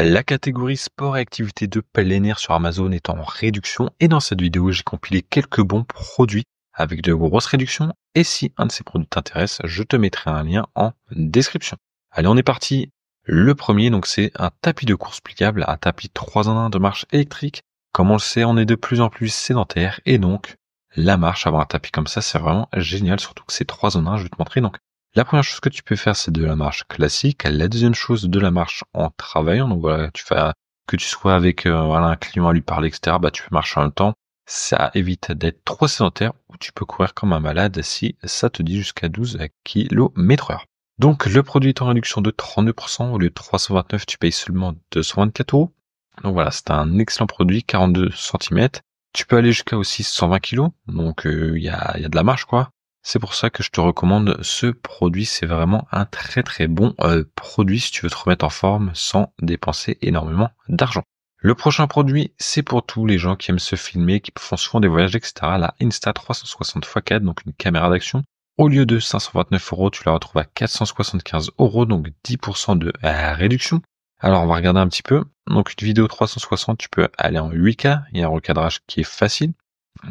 La catégorie sport et activité de plein air sur Amazon est en réduction et dans cette vidéo, j'ai compilé quelques bons produits avec de grosses réductions et si un de ces produits t'intéresse, je te mettrai un lien en description. Allez, on est parti. Le premier, donc, c'est un tapis de course pliable, un tapis 3 en 1 de marche électrique. Comme on le sait, on est de plus en plus sédentaire et donc, la marche, avoir un tapis comme ça, c'est vraiment génial, surtout que c'est 3 en 1, je vais te montrer. Donc, la première chose que tu peux faire, c'est de la marche classique. La deuxième chose, de la marche en travaillant. Donc voilà, tu fais, que tu sois avec euh, voilà, un client à lui parler, etc., bah, tu peux marcher en même temps. Ça évite d'être trop sédentaire ou tu peux courir comme un malade si ça te dit jusqu'à 12 km heure. Donc le produit est en réduction de 32%, au lieu de 329, tu payes seulement 224 euros. Donc voilà, c'est un excellent produit, 42 cm. Tu peux aller jusqu'à aussi 120 kg, donc euh, il y, a, y, a, de la marche quoi. C'est pour ça que je te recommande ce produit. C'est vraiment un très très bon euh, produit si tu veux te remettre en forme sans dépenser énormément d'argent. Le prochain produit, c'est pour tous les gens qui aiment se filmer, qui font souvent des voyages, etc. La Insta360x4, donc une caméra d'action. Au lieu de 529 euros, tu la retrouves à 475 euros, donc 10% de euh, réduction. Alors, on va regarder un petit peu. Donc, une vidéo 360, tu peux aller en 8K. Il y a un recadrage qui est facile.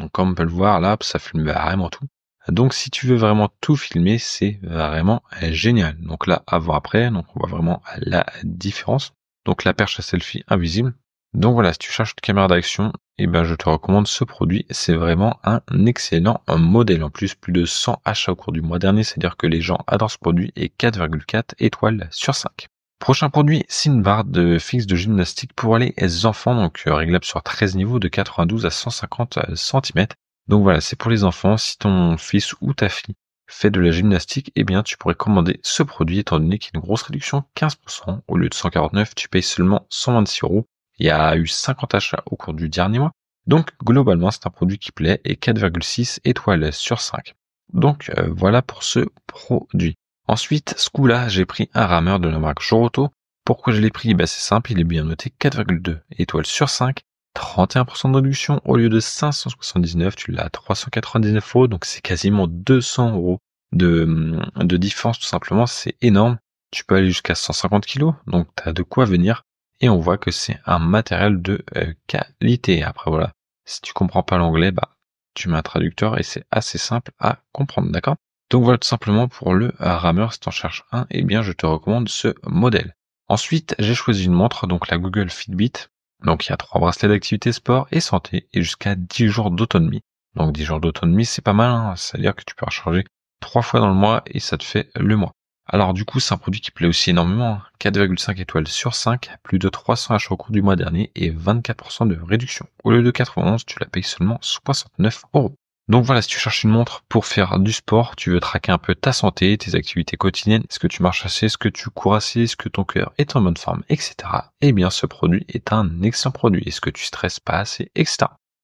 Donc, comme on peut le voir, là, ça filme vraiment tout. Donc si tu veux vraiment tout filmer, c'est vraiment génial. Donc là, avant après, donc on voit vraiment la différence. Donc la perche à selfie invisible. Donc voilà, si tu cherches une caméra d'action, eh ben je te recommande ce produit. C'est vraiment un excellent modèle. En plus, plus de 100 achats au cours du mois dernier, c'est-à-dire que les gens adorent ce produit et 4,4 étoiles sur 5. Prochain produit, c'est une de fixe de gymnastique pour les enfants, donc euh, réglable sur 13 niveaux de 92 à 150 cm. Donc voilà, c'est pour les enfants. Si ton fils ou ta fille fait de la gymnastique, eh bien tu pourrais commander ce produit étant donné qu'il y a une grosse réduction, 15%. Au lieu de 149, tu payes seulement 126 euros. Il y a eu 50 achats au cours du dernier mois. Donc globalement, c'est un produit qui plaît et 4,6 étoiles sur 5. Donc euh, voilà pour ce produit. Ensuite, ce coup-là, j'ai pris un rameur de la marque Joroto. Pourquoi je l'ai pris bah C'est simple, il est bien noté 4,2 étoiles sur 5. 31% de réduction au lieu de 579, tu l'as à 399 euros, donc c'est quasiment 200 euros mm, de, différence tout simplement, c'est énorme. Tu peux aller jusqu'à 150 kg, donc tu as de quoi venir et on voit que c'est un matériel de euh, qualité. Après voilà, si tu comprends pas l'anglais, bah tu mets un traducteur et c'est assez simple à comprendre, d'accord Donc voilà tout simplement pour le euh, rameur, si en cherches un, eh bien je te recommande ce modèle. Ensuite, j'ai choisi une montre, donc la Google Fitbit, donc il y a trois bracelets d'activité sport et santé et jusqu'à 10 jours d'autonomie. Donc 10 jours d'autonomie, c'est pas mal, hein. c'est-à-dire que tu peux recharger trois fois dans le mois et ça te fait le mois. Alors du coup, c'est un produit qui plaît aussi énormément, 4,5 hein. étoiles sur 5, plus de 300 achats au cours du mois dernier et 24% de réduction. Au lieu de 91, tu la payes seulement 69 euros. Donc voilà, si tu cherches une montre pour faire du sport, tu veux traquer un peu ta santé, tes activités quotidiennes, est-ce que tu marches assez, est-ce que tu cours assez, est-ce que ton cœur est en bonne forme, etc. Eh bien, ce produit est un excellent produit. Est-ce que tu stresses pas assez, etc.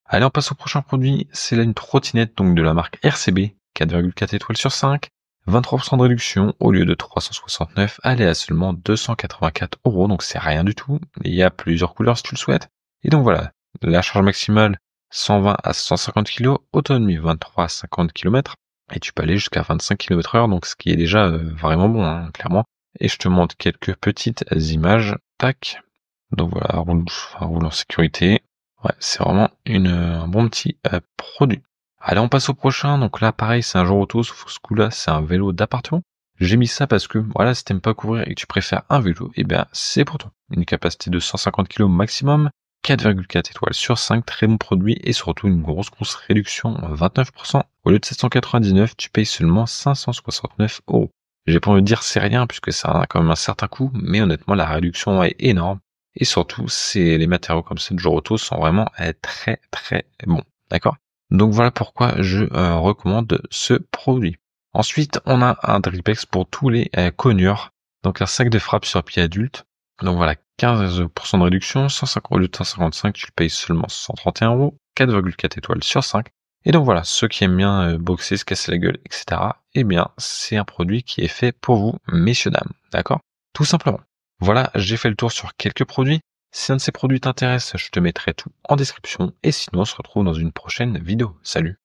Allez, on passe au prochain produit. C'est là une trottinette donc de la marque RCB, 4,4 étoiles sur 5. 23% de réduction au lieu de 369, elle est à seulement 284 euros, donc c'est rien du tout. Il y a plusieurs couleurs si tu le souhaites. Et donc voilà, la charge maximale 120 à 150 kg, autonomie 23 à 50 km, et tu peux aller jusqu'à 25 km heure, donc ce qui est déjà euh, vraiment bon, hein, clairement. Et je te montre quelques petites images. Tac. Donc voilà, roule, en sécurité. Ouais, c'est vraiment une, euh, un bon petit euh, produit. Allez, on passe au prochain. Donc là, pareil, c'est un jour auto, sauf que ce coup-là, c'est un vélo d'appartement. J'ai mis ça parce que, voilà, si t'aimes pas courir et que tu préfères un vélo, eh bien, c'est pour toi. Une capacité de 150 kg maximum, 4,4 étoiles sur 5, très bon produit et surtout une grosse grosse réduction, 29%. Au lieu de 799, tu payes seulement 569 euros. J'ai pas envie de dire c'est rien puisque ça a quand même un certain coût, mais honnêtement la réduction est énorme. Et surtout, c'est les matériaux comme ça de Joroto sont vraiment euh, très très bons. D'accord Donc voilà pourquoi je euh, recommande ce produit. Ensuite, on a un Dripex pour tous les euh, Donc un sac de frappe sur pied adulte donc voilà, 15% de réduction, 150, euros, 155, tu le payes seulement 131 euros, 4,4 étoiles sur 5. Et donc voilà, ceux qui aiment bien euh, boxer, se casser la gueule, etc., eh bien, c'est un produit qui est fait pour vous, messieurs, dames, d'accord Tout simplement. Voilà, j'ai fait le tour sur quelques produits. Si un de ces produits t'intéresse, je te mettrai tout en description. Et sinon, on se retrouve dans une prochaine vidéo. Salut